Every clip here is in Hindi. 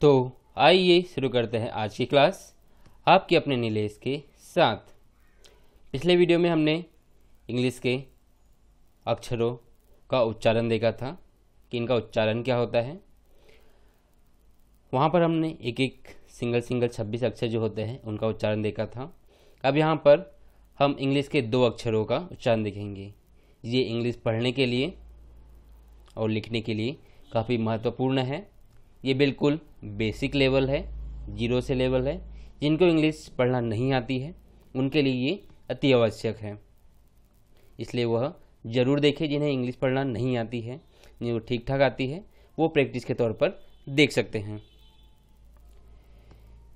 तो आइए शुरू करते हैं आज की क्लास आपके अपने नीलेश के साथ पिछले वीडियो में हमने इंग्लिश के अक्षरों का उच्चारण देखा था कि इनका उच्चारण क्या होता है वहाँ पर हमने एक एक सिंगल सिंगल 26 अक्षर जो होते हैं उनका उच्चारण देखा था अब यहाँ पर हम इंग्लिश के दो अक्षरों का उच्चारण देखेंगे ये इंग्लिश पढ़ने के लिए और लिखने के लिए काफ़ी महत्वपूर्ण है ये बिल्कुल बेसिक लेवल है जीरो से लेवल है जिनको इंग्लिश पढ़ना नहीं आती है उनके लिए ये अति आवश्यक है इसलिए वह ज़रूर देखें जिन्हें इंग्लिश पढ़ना नहीं आती है जिन्हें वो ठीक ठाक आती है वो प्रैक्टिस के तौर पर देख सकते हैं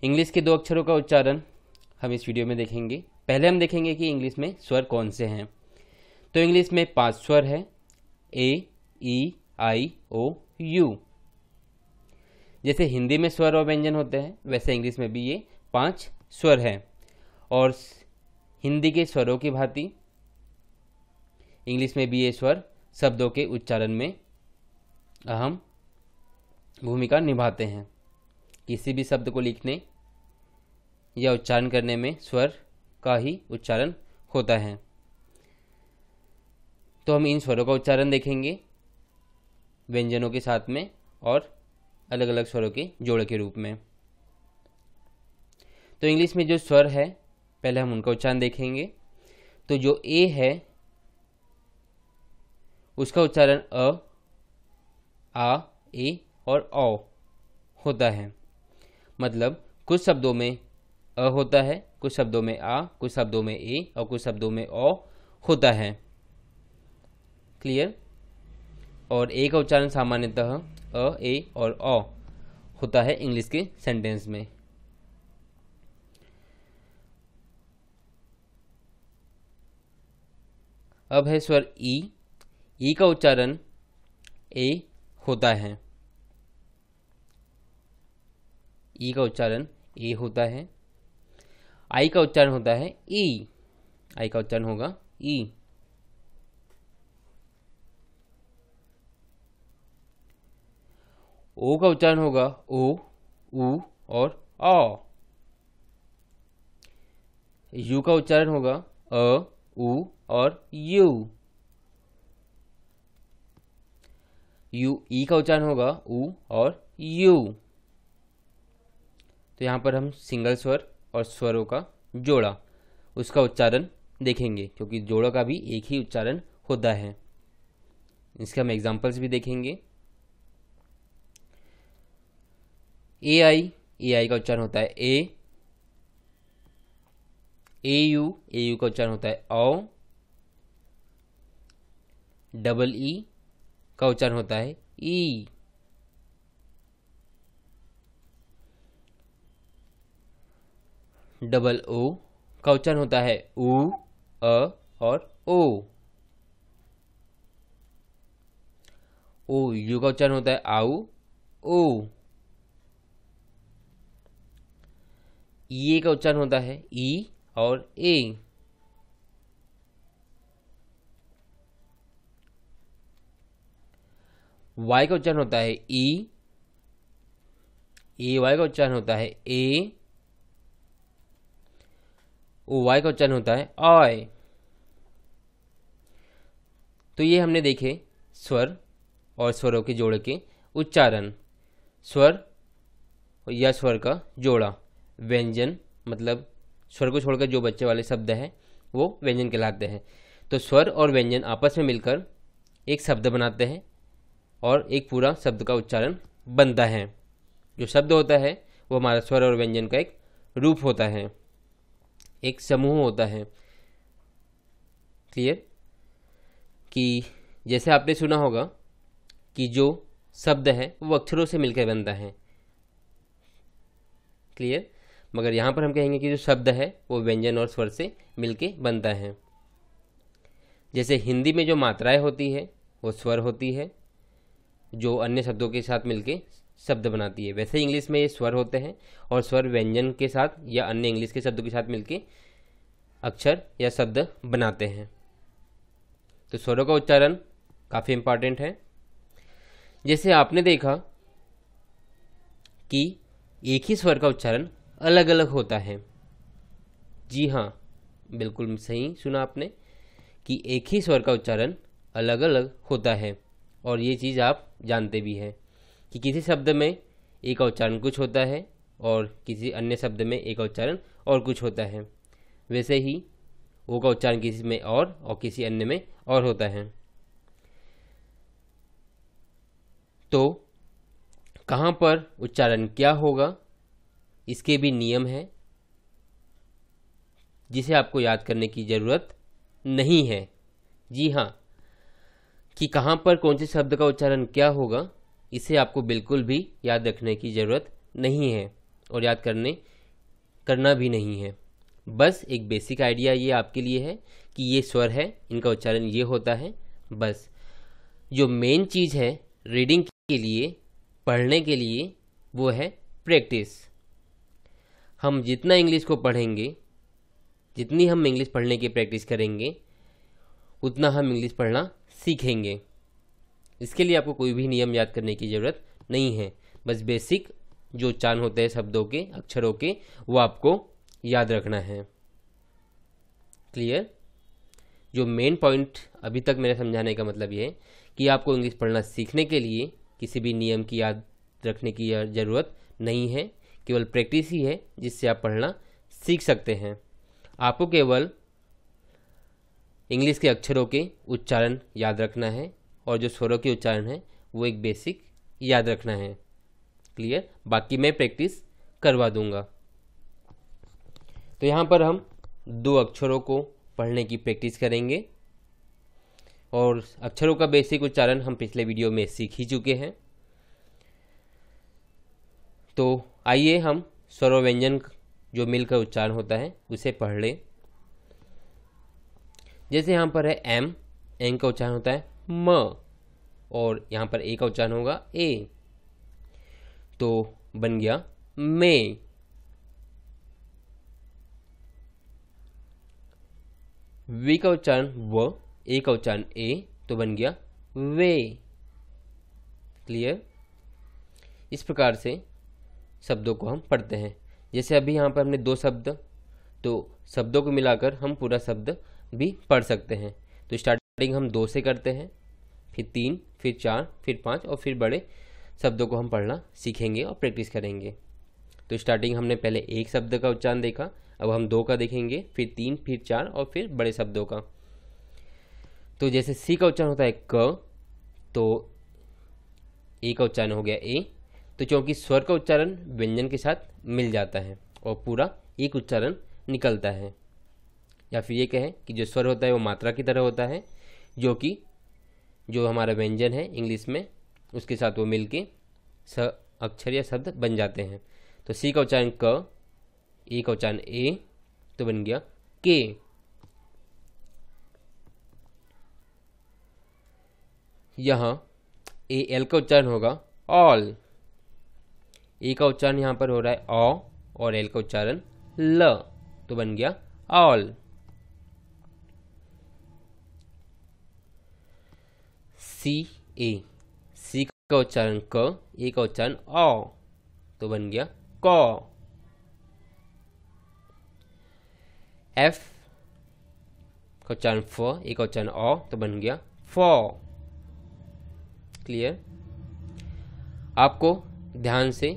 इंग्लिश के दो अक्षरों का उच्चारण हम इस वीडियो में देखेंगे पहले हम देखेंगे कि इंग्लिश में स्वर कौन से हैं तो इंग्लिश में पांच स्वर है ए ई आई ओ यू जैसे हिंदी में स्वर और व्यंजन होते हैं वैसे इंग्लिश में भी ये पांच स्वर हैं और हिंदी के स्वरों की भांति इंग्लिश में भी ये स्वर शब्दों के उच्चारण में अहम भूमिका निभाते हैं किसी भी शब्द को लिखने या उच्चारण करने में स्वर का ही उच्चारण होता है तो हम इन स्वरों का उच्चारण देखेंगे व्यंजनों के साथ में और अलग अलग स्वरों के जोड़ के रूप में तो इंग्लिश में जो स्वर है पहले हम उनका उच्चारण देखेंगे तो जो ए है उसका उच्चारण अ आ ए और ओ होता है मतलब कुछ शब्दों में अ होता है कुछ शब्दों में आ कुछ शब्दों में ए और कुछ शब्दों में ओ होता है क्लियर और ए का उच्चारण सामान्यतः अ ए और अ होता है इंग्लिश के सेंटेंस में अब है स्वर ई ई का उच्चारण ए होता है ई का उच्चारण ए होता है आई का उच्चारण होता है ई आई का उच्चारण होगा ई ओ का उच्चारण होगा ओ ऊ और अ यू का उच्चारण होगा अ ऊ और यू यू ई का उच्चारण होगा ऊ और यू तो यहां पर हम सिंगल स्वर और स्वरों का जोड़ा उसका उच्चारण देखेंगे क्योंकि जोड़ों का भी एक ही उच्चारण होता है इसके हम एग्जाम्पल्स भी देखेंगे ए आई ए आई का उच्चारण होता है ए ए यू ए यू का उच्चारण होता है औ डबल ई e का उच्चारण होता है ई e. डबल ओ का उच्चारण होता है ऊ अ और ओ ओ यू का उच्चारण होता है आउ ओ ई ए का उच्चारण होता है ई और ए वाई का उच्चारण होता है ई ए वाई का उच्चारण होता है ए ओ वाई का उच्चारण होता है आय तो ये हमने देखे स्वर और स्वरों के जोड़े के उच्चारण स्वर या स्वर का जोड़ा व्यंजन मतलब स्वर को छोड़कर जो बच्चे वाले शब्द हैं वो व्यंजन कहलाते हैं तो स्वर और व्यंजन आपस में मिलकर एक शब्द बनाते हैं और एक पूरा शब्द का उच्चारण बनता है जो शब्द होता है वो हमारा स्वर और व्यंजन का एक रूप होता है एक समूह होता है क्लियर कि जैसे आपने सुना होगा कि जो शब्द है वो अक्षरों से मिलकर बनता है क्लियर मगर यहाँ पर हम कहेंगे कि जो शब्द है वो व्यंजन और स्वर से मिलके बनता है जैसे हिंदी में जो मात्राएं होती है वो स्वर होती है जो अन्य शब्दों के साथ मिलके शब्द बनाती है वैसे इंग्लिश में ये स्वर होते हैं और स्वर व्यंजन के साथ या अन्य इंग्लिश के शब्दों के साथ मिलके अक्षर या शब्द बनाते हैं तो स्वरों का उच्चारण काफ़ी इम्पॉर्टेंट है जैसे आपने देखा कि एक ही स्वर का उच्चारण अलग अलग होता है जी हाँ बिल्कुल सही सुना आपने कि एक ही स्वर का उच्चारण अलग अलग होता है और ये चीज़ आप जानते भी हैं कि किसी शब्द में एक उच्चारण कुछ होता है और किसी अन्य शब्द में एक उच्चारण और कुछ होता है वैसे ही वो का उच्चारण किसी में और और किसी अन्य में और होता है तो कहाँ पर उच्चारण क्या होगा इसके भी नियम हैं जिसे आपको याद करने की ज़रूरत नहीं है जी हाँ कि कहाँ पर कौन से शब्द का उच्चारण क्या होगा इसे आपको बिल्कुल भी याद रखने की ज़रूरत नहीं है और याद करने करना भी नहीं है बस एक बेसिक आइडिया ये आपके लिए है कि ये स्वर है इनका उच्चारण ये होता है बस जो मेन चीज़ है रीडिंग के लिए पढ़ने के लिए वो है प्रैक्टिस हम जितना इंग्लिश को पढ़ेंगे जितनी हम इंग्लिश पढ़ने की प्रैक्टिस करेंगे उतना हम इंग्लिश पढ़ना सीखेंगे इसके लिए आपको कोई भी नियम याद करने की ज़रूरत नहीं है बस बेसिक जो चान होते हैं शब्दों के अक्षरों के वो आपको याद रखना है क्लियर जो मेन पॉइंट अभी तक मेरे समझाने का मतलब ये है कि आपको इंग्लिश पढ़ना सीखने के लिए किसी भी नियम की याद रखने की ज़रूरत नहीं है केवल प्रैक्टिस ही है जिससे आप पढ़ना सीख सकते हैं आपको केवल इंग्लिश के अक्षरों के उच्चारण याद रखना है और जो स्वरों के उच्चारण है वो एक बेसिक याद रखना है क्लियर बाकी मैं प्रैक्टिस करवा दूंगा तो यहाँ पर हम दो अक्षरों को पढ़ने की प्रैक्टिस करेंगे और अक्षरों का बेसिक उच्चारण हम पिछले वीडियो में सीख ही चुके हैं तो आइए हम स्वर व्यंजन जो मिलकर उच्चारण होता है उसे पढ़ लें जैसे यहाँ पर है एम एम का उच्चारण होता है म और यहाँ पर ए का उच्चारण होगा ए तो बन गया मे वी का उच्चारण व ए का उच्चारण ए तो बन गया वे क्लियर इस प्रकार से शब्दों को हम पढ़ते हैं जैसे अभी यहाँ पर हमने दो शब्द तो शब्दों को मिलाकर हम पूरा शब्द भी पढ़ सकते हैं तो स्टार्टिंग हम दो से करते हैं फिर तीन फिर चार फिर पाँच और फिर बड़े शब्दों को हम पढ़ना सीखेंगे और प्रैक्टिस करेंगे तो स्टार्टिंग हमने पहले एक शब्द का उच्चारण देखा अब हम दो का देखेंगे फिर तीन फिर चार और फिर बड़े शब्दों का तो जैसे सी का उच्चारण होता है क तो ए का उच्चारण हो गया ए तो क्योंकि स्वर का उच्चारण व्यंजन के साथ मिल जाता है और पूरा एक उच्चारण निकलता है या फिर ये कहें कि जो स्वर होता है वो मात्रा की तरह होता है जो कि जो हमारा व्यंजन है इंग्लिश में उसके साथ वो मिलके स अक्षर या शब्द बन जाते हैं तो सी का उच्चारण क ए का उच्चारण ए तो बन गया के यहाँ ए एल का उच्चारण होगा ऑल ए का उच्चारण यहाँ पर हो रहा है औ और एल का उच्चारण ल तो बन गया ऑल सी ए सी का उच्चारण क ए का उच्चारण औ तो बन गया क एफ का उच्चारण फ ए का उच्चारण औ तो बन गया फ क्लियर आपको ध्यान से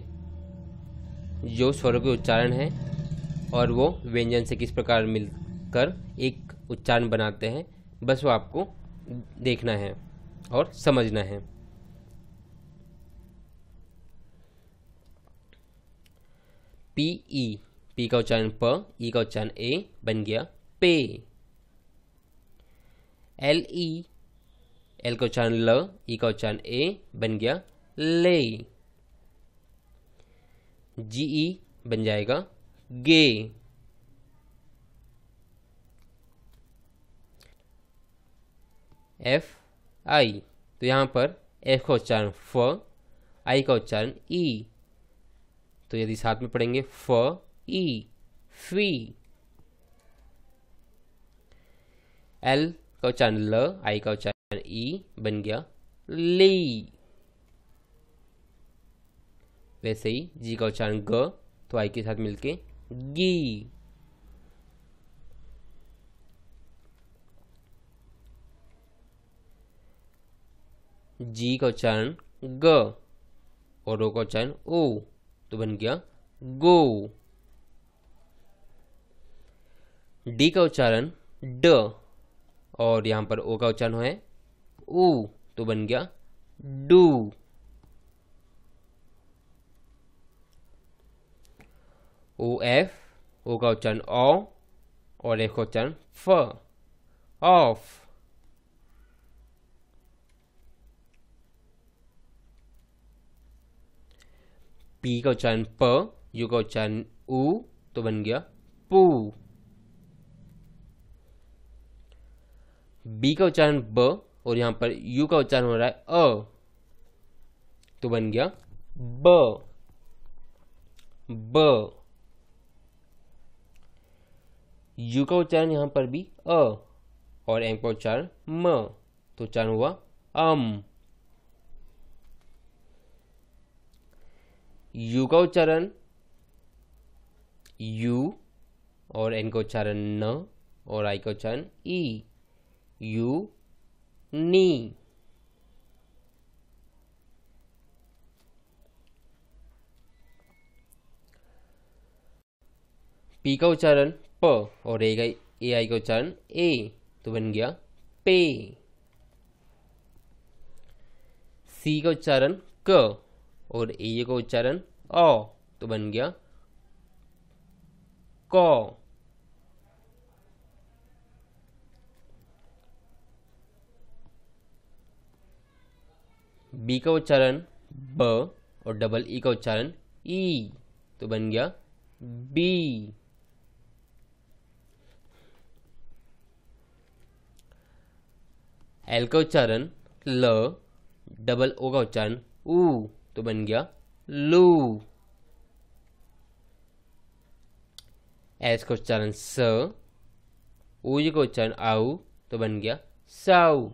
जो स्वरों के उच्चारण हैं और वो व्यंजन से किस प्रकार मिलकर एक उच्चारण बनाते हैं बस वो आपको देखना है और समझना है पी ई पी का उच्चारण प ई का उच्चारण ए बन गया पे एल ई एल का उच्चारण ल ई का उच्चारण ए बन गया ले जी ई e बन जाएगा गे एफ आई तो यहाँ पर एफ का उच्चारण फ आई का उच्चारण ई e. तो यदि साथ में पढ़ेंगे फ ई फी एल का उच्चारण ल आई का उच्चारण ई e बन गया ली वैसे ही जी का उच्चारण ग तो आई के साथ मिलके गी जी का उच्चारण ग और ओ का उच्चारण ओ तो बन गया गो डी का उच्चारण ड और यहां पर ओ का उच्चारण है ऊ तो बन गया डू ओ एफ ओ का उच्चारण ओ और एफ का उच्चारण फ ऑफ पी का उच्चारण प यू का उच्चारण ऊ तो बन गया पू बी का उच्चारण ब और यहां पर यू का उच्चारण हो रहा है अ तो बन गया ब ब यू का उच्चारण यहाँ पर भी अ और एम का उच्चारण म तो उच्चारण हुआ अम यू का उच्चारण यू और एन का उच्चारण न और आई का उच्चारण ई यू नी पी का उच्चारण प और ए का ए आई का उच्चारण ए तो बन गया पे सी का उच्चारण क और ए का उच्चारण अ तो बन गया क बी का उच्चारण ब और डबल ई e का उच्चारण ई e. तो बन गया बी एल का उच्चारण ल डबल ओ का उच्चारण ऊ तो बन गया लू एस का उच्चारण स ऊज का उच्चारण आऊ तो बन गया साऊ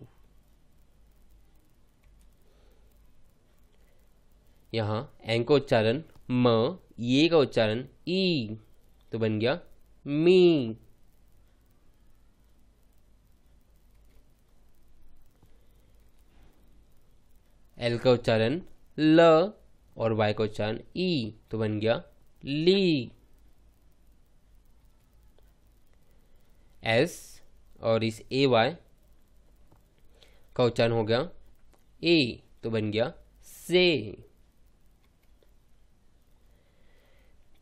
यहां एन का उच्चारण म ये का उच्चारण ई तो बन गया मी एल का उच्चारण ल और वाई का उच्चारण ई e, तो बन गया ली एस और इस ए वाई का उच्चारण हो गया ए तो बन गया से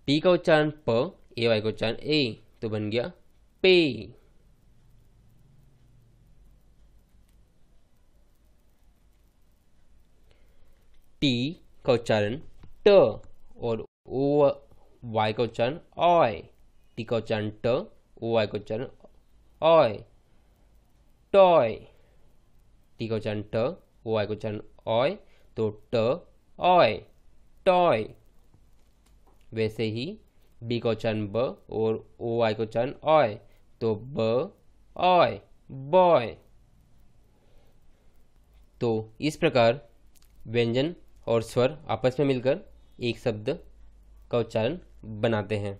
पी का उच्चारण प ए वाई का उच्चारण ए तो बन गया पे टी का उच्चारण ट और ओ वाई का उच्चारण ऑय टी का उच्चारण ट ओ वाई का उच्चारण ऑय टॉय टी का उच्चारण ट ओ वाई का उच्चारण ऑय तो ट ऑय टॉय वैसे ही बी का उच्चारण ब और ओ वाई का उच्चारण ऑय तो ब ऑय बॉय तो इस प्रकार व्यंजन और स्वर आपस में मिलकर एक शब्द का उच्चारण बनाते हैं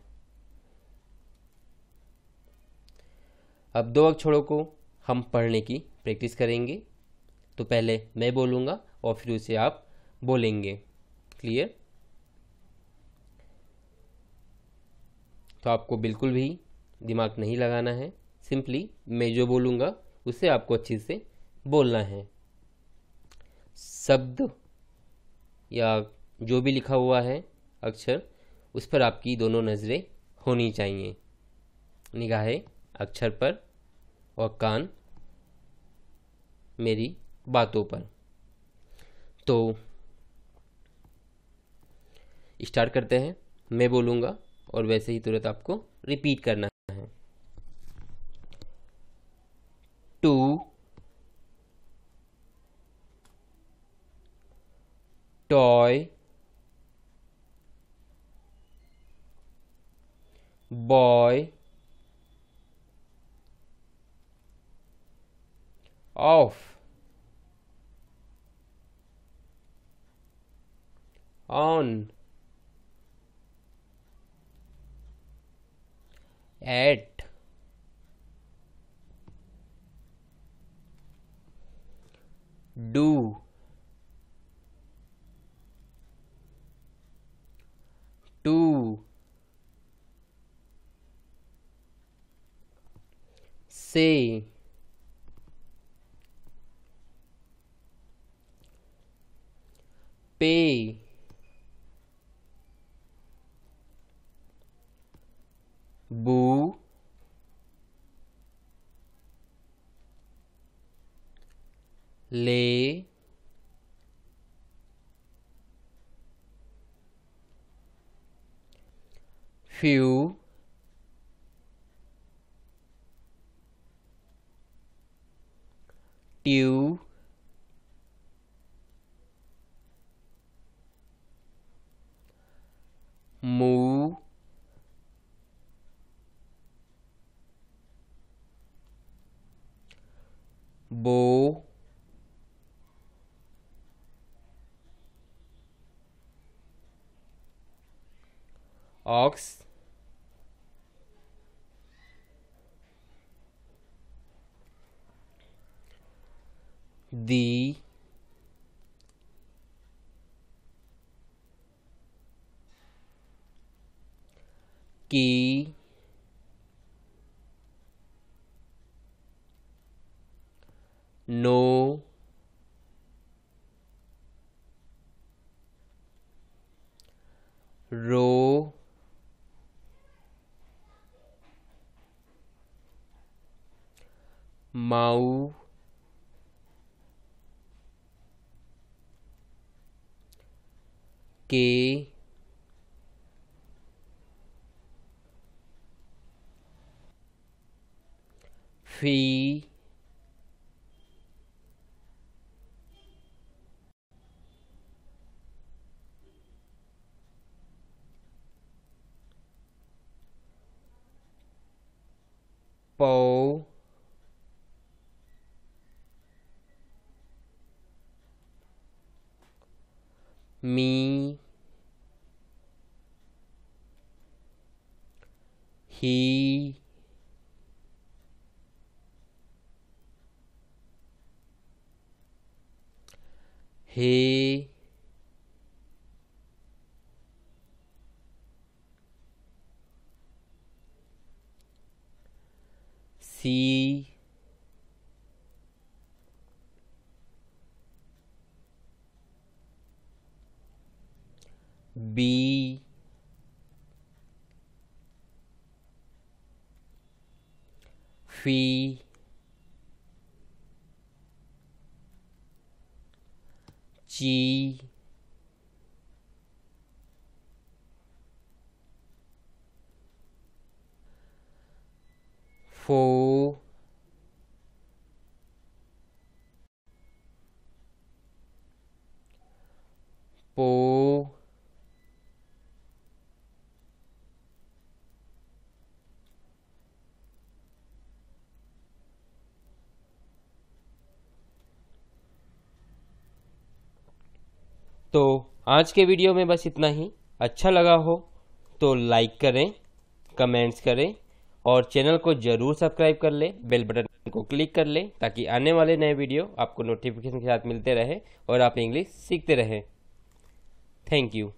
अब दो अक्षरों को हम पढ़ने की प्रैक्टिस करेंगे तो पहले मैं बोलूँगा और फिर उसे आप बोलेंगे क्लियर तो आपको बिल्कुल भी दिमाग नहीं लगाना है सिंपली मैं जो बोलूँगा उसे आपको अच्छे से बोलना है शब्द या जो भी लिखा हुआ है अक्षर उस पर आपकी दोनों नज़रें होनी चाहिए निगाहें अक्षर पर और कान मेरी बातों पर तो स्टार्ट करते हैं मैं बोलूँगा और वैसे ही तुरंत आपको रिपीट करना toy boy off on at do two say pay boo ले few two, move bố ox the key no row mau 给、飞、保。me, he, he, see, B、C、G、F。तो आज के वीडियो में बस इतना ही अच्छा लगा हो तो लाइक करें कमेंट्स करें और चैनल को ज़रूर सब्सक्राइब कर लें बेल बटन को क्लिक कर लें ताकि आने वाले नए वीडियो आपको नोटिफिकेशन के साथ मिलते रहे और आप इंग्लिश सीखते रहें थैंक यू